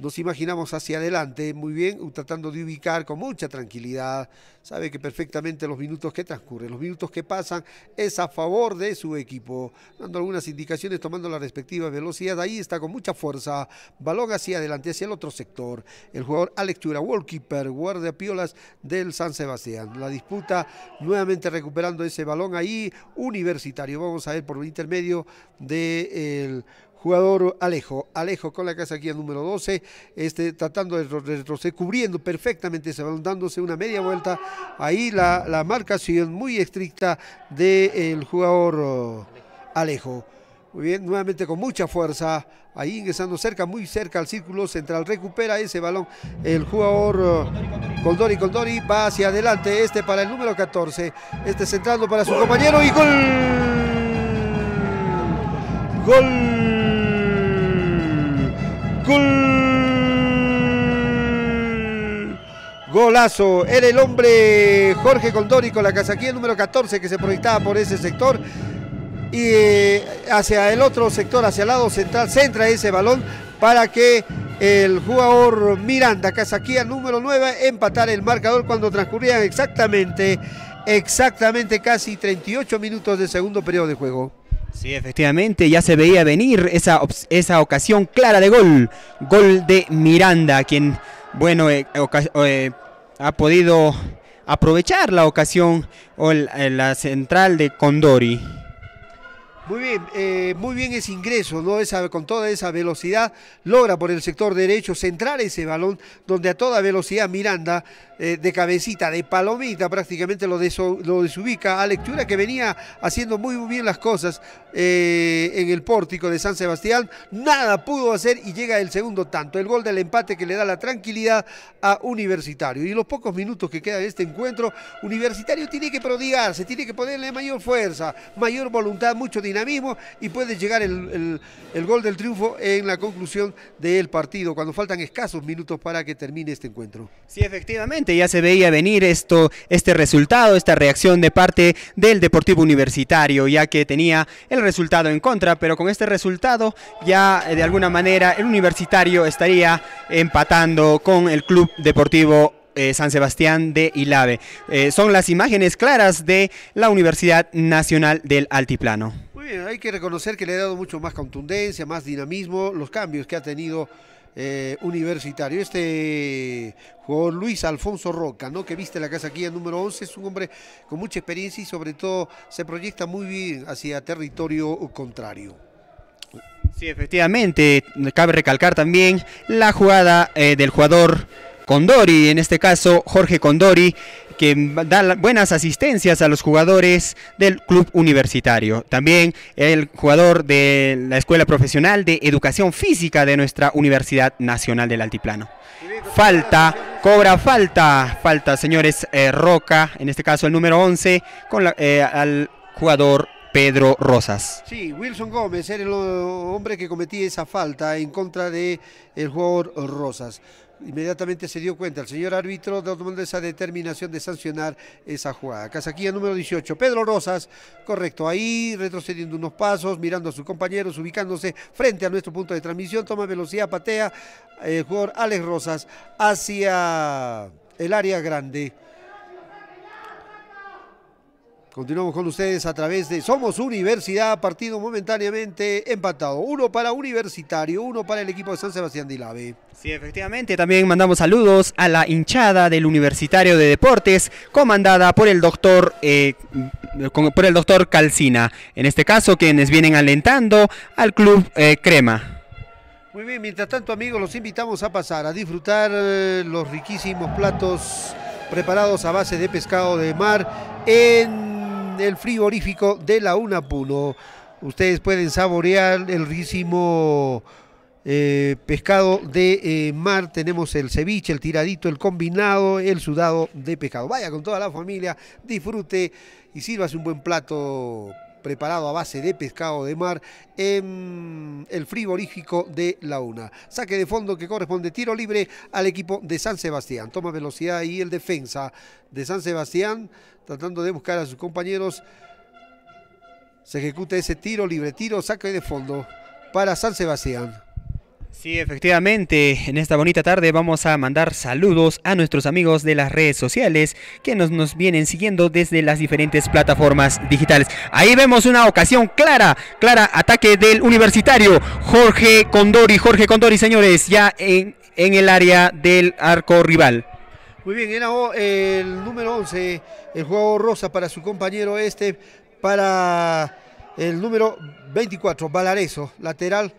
nos imaginamos hacia adelante muy bien, tratando de ubicar con mucha tranquilidad. Sabe que perfectamente los minutos que transcurren, los minutos que pasan, es a favor de su equipo, dando algunas indicaciones, tomando la respectiva velocidad. Ahí está con mucha fuerza. Balón hacia adelante, hacia el otro sector. El jugador Alex Chura, wallkeeper, guardia piolas del San Sebastián. La disputa nuevamente recuperando ese balón ahí, universitario. Vamos a ver por el intermedio del jugador Alejo. Alejo con la casa aquí al número 12, este, tratando de retroceder, cubriendo perfectamente ese balón, dándose una media vuelta. Ahí la, la marcación muy estricta del jugador Alejo. Muy bien, nuevamente con mucha fuerza, ahí ingresando cerca, muy cerca al círculo central, recupera ese balón el jugador Condori, eh, Condori, va hacia adelante, este para el número 14, este centrando para su compañero y gol. Gol Golazo. Era el hombre Jorge Condori con la casaquilla número 14 que se proyectaba por ese sector. Y eh, hacia el otro sector, hacia el lado central, centra ese balón para que el jugador Miranda, casaquilla número 9, empatara el marcador cuando transcurrían exactamente, exactamente casi 38 minutos de segundo periodo de juego. Sí, efectivamente, ya se veía venir esa, esa ocasión clara de gol. Gol de Miranda, quien, bueno, eh, eh, ha podido aprovechar la ocasión o eh, la central de Condori. Muy bien, muy bien ese ingreso, ¿no? con toda esa velocidad, logra por el sector derecho centrar ese balón, donde a toda velocidad Miranda, de cabecita, de palomita prácticamente lo, lo desubica a lectura que venía haciendo muy bien las cosas. Eh, en el pórtico de San Sebastián. Nada pudo hacer y llega el segundo tanto. El gol del empate que le da la tranquilidad a Universitario. Y los pocos minutos que queda de este encuentro, Universitario tiene que prodigarse, tiene que ponerle mayor fuerza, mayor voluntad, mucho dinamismo y puede llegar el, gol del triunfo en la conclusión del partido, cuando faltan escasos minutos para que termine este encuentro. Sí, efectivamente, ya se veía venir esto, este resultado, esta reacción de parte del Deportivo Universitario, ya que tenía el resultado en contra, pero con este resultado ya eh, de alguna manera el universitario estaría empatando con el Club Deportivo eh, San Sebastián de Ilave. Eh, son las imágenes claras de la Universidad Nacional del Altiplano. Muy bien, hay que reconocer que le ha dado mucho más contundencia, más dinamismo los cambios que ha tenido eh, universitario. Este jugador Luis Alfonso Roca, ¿no? que viste la casa aquí, en número 11, es un hombre con mucha experiencia y sobre todo se proyecta muy bien hacia territorio contrario. Sí, efectivamente, cabe recalcar también la jugada eh, del jugador Condori, en este caso Jorge Condori, que da buenas asistencias a los jugadores del club universitario. También el jugador de la Escuela Profesional de Educación Física de nuestra Universidad Nacional del Altiplano. Falta, cobra falta, falta señores eh, Roca, en este caso el número 11, con eh, al jugador Pedro Rosas. Sí, Wilson Gómez era el hombre que cometía esa falta en contra de el jugador Rosas. Inmediatamente se dio cuenta el señor árbitro tomando esa determinación de sancionar esa jugada. Casaquilla número 18, Pedro Rosas, correcto, ahí retrocediendo unos pasos, mirando a sus compañeros, ubicándose frente a nuestro punto de transmisión, toma velocidad, patea eh, el jugador Alex Rosas hacia el área grande. Continuamos con ustedes a través de Somos Universidad, partido momentáneamente empatado. Uno para Universitario, uno para el equipo de San Sebastián de Ilave. Sí, efectivamente, también mandamos saludos a la hinchada del Universitario de Deportes, comandada por el doctor, eh, por el doctor Calcina. En este caso, quienes vienen alentando al club eh, Crema. Muy bien, mientras tanto, amigos, los invitamos a pasar a disfrutar eh, los riquísimos platos preparados a base de pescado de mar en el frigorífico de la una Puno. Ustedes pueden saborear el rísimo eh, pescado de eh, mar. Tenemos el ceviche, el tiradito, el combinado, el sudado de pescado. Vaya con toda la familia, disfrute y sírvase un buen plato preparado a base de pescado de mar en el frigorífico de la UNA. Saque de fondo que corresponde tiro libre al equipo de San Sebastián. Toma velocidad y el defensa de San Sebastián tratando de buscar a sus compañeros. Se ejecuta ese tiro, libre tiro, saca de fondo para San Sebastián. Sí, efectivamente, en esta bonita tarde vamos a mandar saludos a nuestros amigos de las redes sociales que nos, nos vienen siguiendo desde las diferentes plataformas digitales. Ahí vemos una ocasión clara, clara ataque del universitario Jorge Condori, Jorge Condori, señores, ya en, en el área del arco rival. Muy bien, era el número 11, el juego rosa para su compañero este, para el número 24, Valareso, lateral.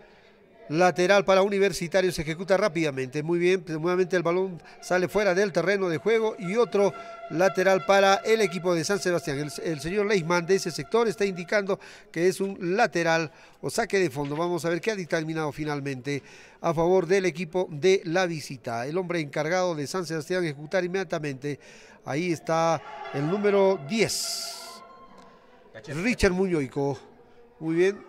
Lateral para Universitario, se ejecuta rápidamente, muy bien, pues, nuevamente el balón sale fuera del terreno de juego y otro lateral para el equipo de San Sebastián. El, señor Leisman de ese sector está indicando que es un lateral o saque de fondo. Vamos a ver qué ha determinado finalmente a favor del equipo de la visita. El hombre encargado de San Sebastián ejecutar inmediatamente. Ahí está el número 10. Richard Muñoico. Muy bien.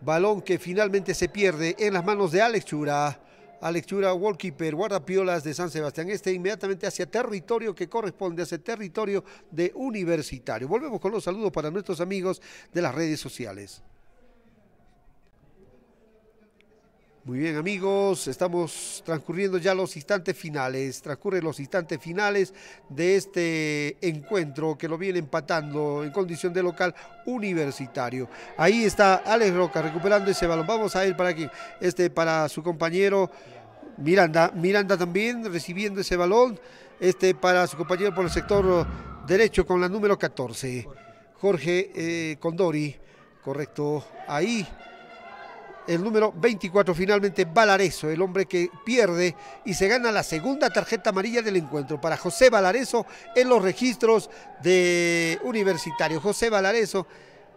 Balón que finalmente se pierde en las manos de Alex Chura. Alex Chura, guarda guardapiolas de San Sebastián. Este inmediatamente hacia territorio que corresponde, a ese territorio de universitario. Volvemos con los saludos para nuestros amigos de las redes sociales. Muy bien amigos, estamos transcurriendo ya los instantes finales, transcurren los instantes finales de este encuentro que lo viene empatando en condición de local universitario. Ahí está Alex Roca recuperando ese balón. Vamos a ir para aquí, este para su compañero Miranda. Miranda también recibiendo ese balón, este para su compañero por el sector derecho con la número 14, Jorge eh, Condori. Correcto, ahí el número 24, finalmente Valareso, el hombre que pierde y se gana la segunda tarjeta amarilla del encuentro para José Valareso en los registros de universitario. José Valareso,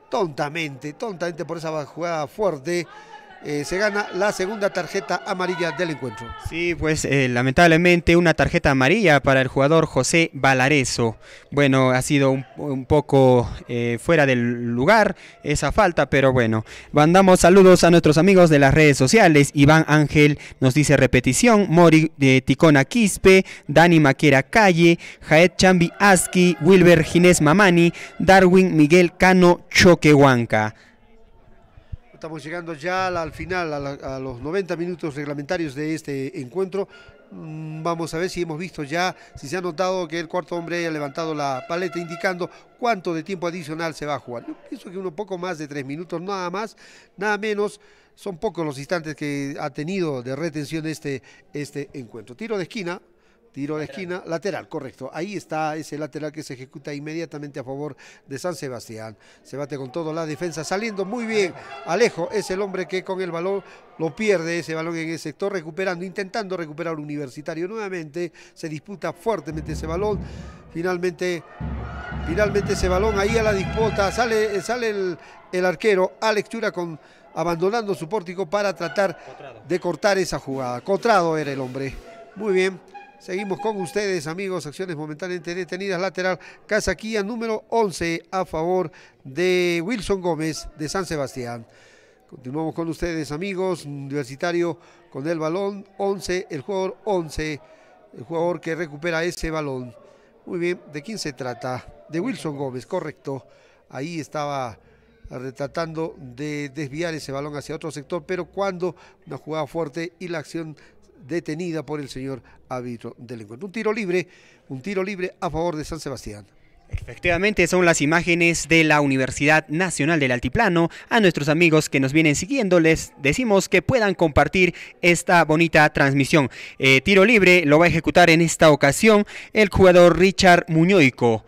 tontamente, tontamente por esa jugada fuerte eh, se gana la segunda tarjeta amarilla del encuentro. Sí, pues eh, lamentablemente una tarjeta amarilla para el jugador José Balareso. Bueno, ha sido un, poco eh, fuera del lugar esa falta, pero bueno. Mandamos saludos a nuestros amigos de las redes sociales. Iván Ángel nos dice repetición, Mori de Ticona Quispe, Dani Maquera Calle, Jaet Chambi Aski, Wilber Ginés Mamani, Darwin Miguel Cano Choquehuanca. Estamos llegando ya al final, a, los 90 minutos reglamentarios de este encuentro. Mm, vamos a ver si hemos visto ya, si se ha notado que el cuarto hombre haya levantado la paleta indicando cuánto de tiempo adicional se va a jugar. Yo pienso que uno poco más de tres minutos, nada más, nada menos. Son pocos los instantes que ha tenido de retención este, este encuentro. Tiro de esquina, Tiro de esquina, lateral, correcto. Ahí está ese lateral que se ejecuta inmediatamente a favor de San Sebastián. Se bate con toda la defensa, saliendo muy bien. Alejo es el hombre que con el balón lo pierde ese balón en el sector, recuperando, intentando recuperar Universitario nuevamente. Se disputa fuertemente ese balón. Finalmente, finalmente ese balón ahí a la disputa. Sale, sale el, arquero a lectura con abandonando su pórtico para tratar de cortar esa jugada. Cotrado era el hombre. Muy bien. Seguimos con ustedes, amigos. Acciones momentáneamente detenidas. Lateral Casaquilla, número 11, a favor de Wilson Gómez de San Sebastián. Continuamos con ustedes, amigos. Universitario con el balón 11, el jugador 11, el jugador que recupera ese balón. Muy bien, ¿de quién se trata? De Wilson Gómez, correcto. Ahí estaba tratando de desviar ese balón hacia otro sector, pero cuando una jugada fuerte y la acción detenida por el señor árbitro del encuentro. Un tiro libre, un tiro libre a favor de San Sebastián. Efectivamente, son las imágenes de la Universidad Nacional del Altiplano. A nuestros amigos que nos vienen siguiendo les decimos que puedan compartir esta bonita transmisión. Eh, tiro libre lo va a ejecutar en esta ocasión el jugador Richard Muñoico.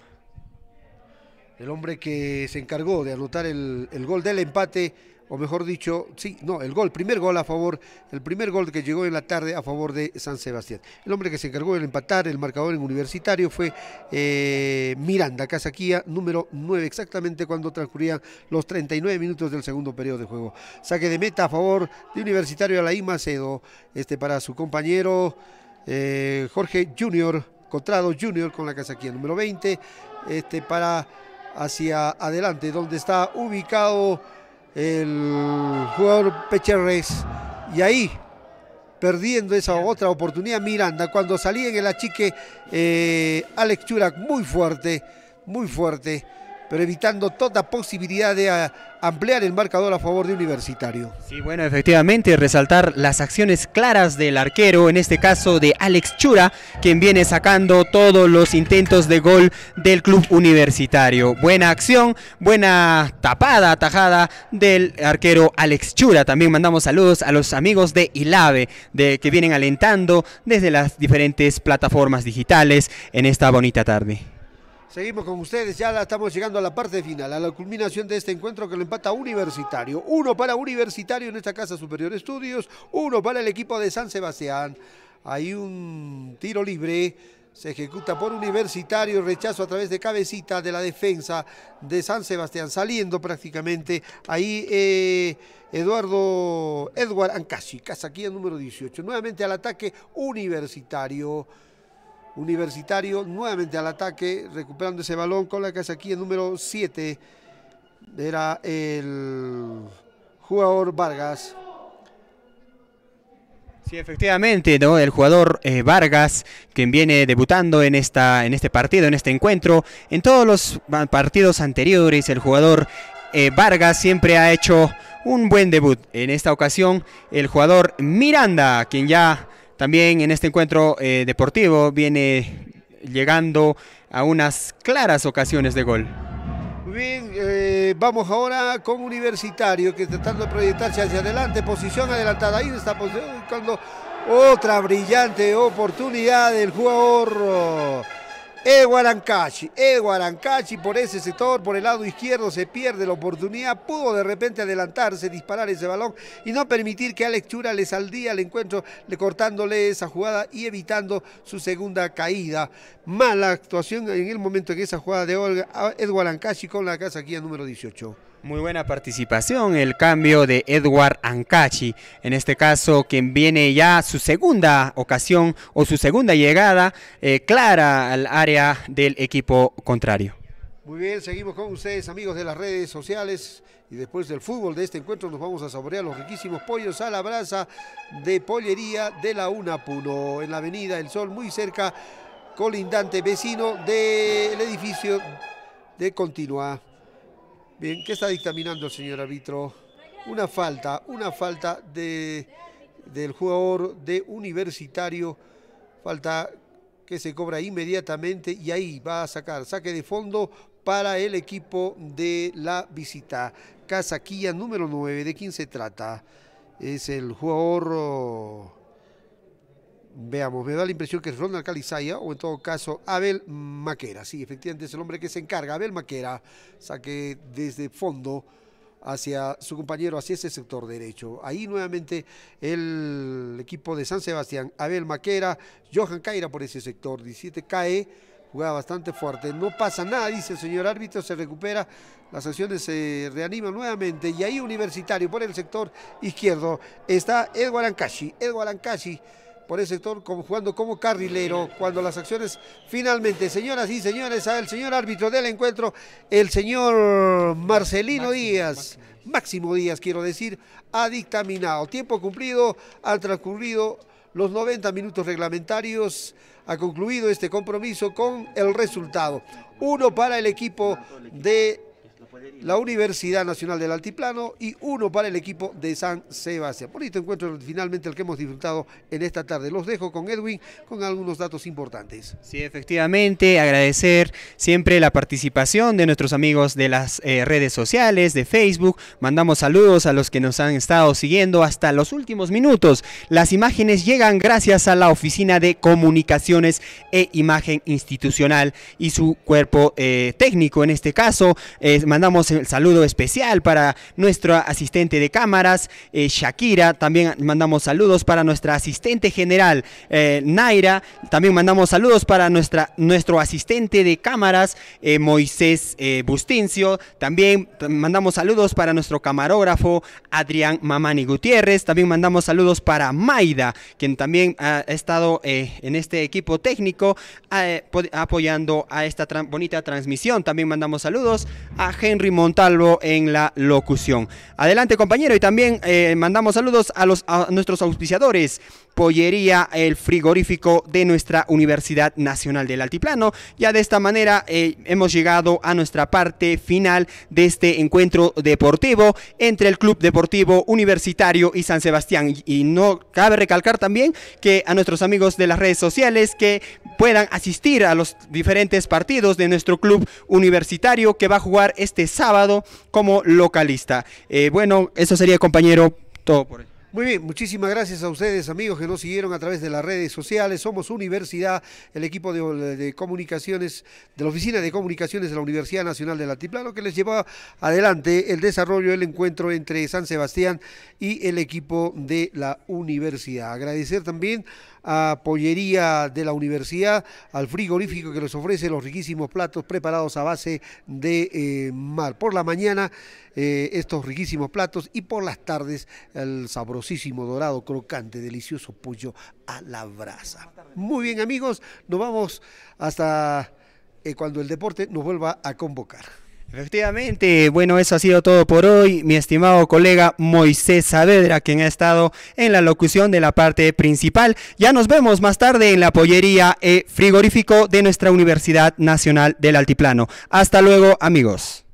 El hombre que se encargó de anotar el, el gol del empate o mejor dicho, sí, no, el gol, primer gol a favor, el primer gol que llegó en la tarde a favor de San Sebastián. El hombre que se encargó de empatar el marcador en universitario fue eh, Miranda Casaquía, número 9, exactamente cuando transcurrían los 39 minutos del segundo periodo de juego. Saque de meta a favor de Universitario Alain Macedo, este para su compañero eh, Jorge Junior, Contrado Junior con la Casaquía, número 20, este para hacia adelante, donde está ubicado el jugador Pecherres y ahí perdiendo esa otra oportunidad Miranda cuando salía en el achique eh, Alex Churac muy fuerte, muy fuerte pero evitando toda posibilidad de ah, ampliar el marcador a favor de Universitario. Sí, bueno, efectivamente, resaltar las acciones claras del arquero, en este caso de Alex Chura, quien viene sacando todos los intentos de gol del club universitario. Buena acción, buena tapada, atajada del arquero Alex Chura. También mandamos saludos a los amigos de Ilave, de, que vienen alentando desde las diferentes plataformas digitales en esta bonita tarde. Seguimos con ustedes, ya estamos llegando a la parte final, a la culminación de este encuentro que lo empata Universitario. Uno para Universitario en esta Casa Superior Estudios, uno para el equipo de San Sebastián. Hay un tiro libre, se ejecuta por Universitario, rechazo a través de cabecita de la defensa de San Sebastián, saliendo prácticamente ahí eh, Eduardo, Edward Ancasi, casa número 18. Nuevamente al ataque Universitario. Universitario nuevamente al ataque, recuperando ese balón con la aquí el número 7. Era el jugador Vargas. Sí, efectivamente, ¿no? El jugador eh, Vargas, quien viene debutando en, esta, en este partido, en este encuentro. En todos los ah, partidos anteriores, el jugador eh, Vargas siempre ha hecho un buen debut. En esta ocasión, el jugador Miranda, quien ya también en este encuentro eh, deportivo viene llegando a unas claras ocasiones de gol. bien, eh, vamos ahora con Universitario que está tratando de proyectarse hacia adelante, posición adelantada, ahí está pues, eh, buscando otra brillante oportunidad del jugador. Eguarancachi, e Guarancachi, por ese sector, por el lado izquierdo se pierde la oportunidad, pudo de repente adelantarse, disparar ese balón y no permitir que Alex Chura le saldía al encuentro, le cortándole esa jugada y evitando su segunda caída. Mala actuación en el momento que esa jugada de Olga, Ed con la casa aquí número 18. Muy buena participación, el cambio de Edward Ancachi, en este caso quien viene ya su segunda ocasión o su segunda llegada eh, clara al área del equipo contrario. Muy bien, seguimos con ustedes amigos de las redes sociales y después del fútbol de este encuentro nos vamos a saborear los riquísimos pollos a la brasa de pollería de la Unapuno en la avenida El Sol, muy cerca, colindante vecino del edificio de Continua. Bien, ¿qué está dictaminando, el señor árbitro? Una falta, una falta del jugador de universitario, falta que se cobra inmediatamente y ahí va a sacar saque de fondo para el equipo de la visita. Casaquilla número 9, ¿de quién se trata? Es el jugador... Veamos, me da la impresión que es Ronald Calizaya o en todo caso Abel Maquera. Sí, efectivamente es el hombre que se encarga. Abel Maquera saque desde fondo hacia su compañero, hacia ese sector derecho. Ahí nuevamente el equipo de San Sebastián, Abel Maquera, Johan Caira por ese sector, 17 cae, jugada bastante fuerte, no pasa nada, dice el señor árbitro, se recupera, las acciones se reaniman nuevamente y ahí universitario por el sector izquierdo está Edward Ancashi, Edward Ancashi por ese sector como, jugando como carrilero cuando las acciones finalmente, señoras y señores, al señor árbitro del encuentro, el señor Marcelino Díaz, máximo. Díaz quiero decir, ha dictaminado. Tiempo cumplido, ha transcurrido los 90 minutos reglamentarios, ha concluido este compromiso con el resultado. Uno para el equipo de la Universidad Nacional del Altiplano y uno para el equipo de San Sebastián. esto encuentro finalmente el que hemos disfrutado en esta tarde. Los dejo con Edwin con algunos datos importantes. Sí, efectivamente, agradecer siempre la participación de nuestros amigos de las eh, redes sociales, de Facebook. Mandamos saludos a los que nos han estado siguiendo hasta los últimos minutos. Las imágenes llegan gracias a la Oficina de Comunicaciones e Imagen Institucional y su cuerpo eh, técnico. En este caso, es eh, mandamos mandamos el saludo especial para nuestro asistente de cámaras, eh, Shakira. También mandamos saludos para nuestra asistente general, eh, Naira. También mandamos saludos para nuestra, nuestro asistente de cámaras, eh, Moisés Bustincio. También mandamos saludos para nuestro camarógrafo, Adrián Mamani Gutiérrez. También mandamos saludos para Maida, quien también ha estado en este equipo técnico apoyando a esta bonita transmisión. También mandamos saludos a Henry Montalvo en la locución. Adelante compañero y también eh, mandamos saludos a, los, nuestros auspiciadores. Pollería, el frigorífico de nuestra Universidad Nacional del Altiplano. Ya de esta manera eh, hemos llegado a nuestra parte final de este encuentro deportivo entre el Club Deportivo Universitario y San Sebastián. Y no cabe recalcar también que a nuestros amigos de las redes sociales que puedan asistir a los diferentes partidos de nuestro club universitario que va a jugar este sábado como localista. Eh, bueno, eso sería, compañero, todo por hoy. Muy bien, muchísimas gracias a ustedes amigos que nos siguieron a través de las redes sociales. Somos Universidad, el equipo de, comunicaciones, de la Oficina de Comunicaciones de la Universidad Nacional de Altiplano, que les llevó adelante el desarrollo del encuentro entre San Sebastián y el equipo de la universidad. Agradecer también a Pollería de la Universidad, al frigorífico que les ofrece los riquísimos platos preparados a base de eh, mar. Por la mañana eh, estos riquísimos platos y por las tardes el sabrosísimo dorado crocante, delicioso pollo a la brasa. Muy bien amigos, nos vamos hasta eh, cuando el deporte nos vuelva a convocar. Efectivamente, bueno, eso ha sido todo por hoy. Mi estimado colega Moisés Saavedra, quien ha estado en la locución de la parte principal. Ya nos vemos más tarde en la pollería e frigorífico de nuestra Universidad Nacional del Altiplano. Hasta luego, amigos.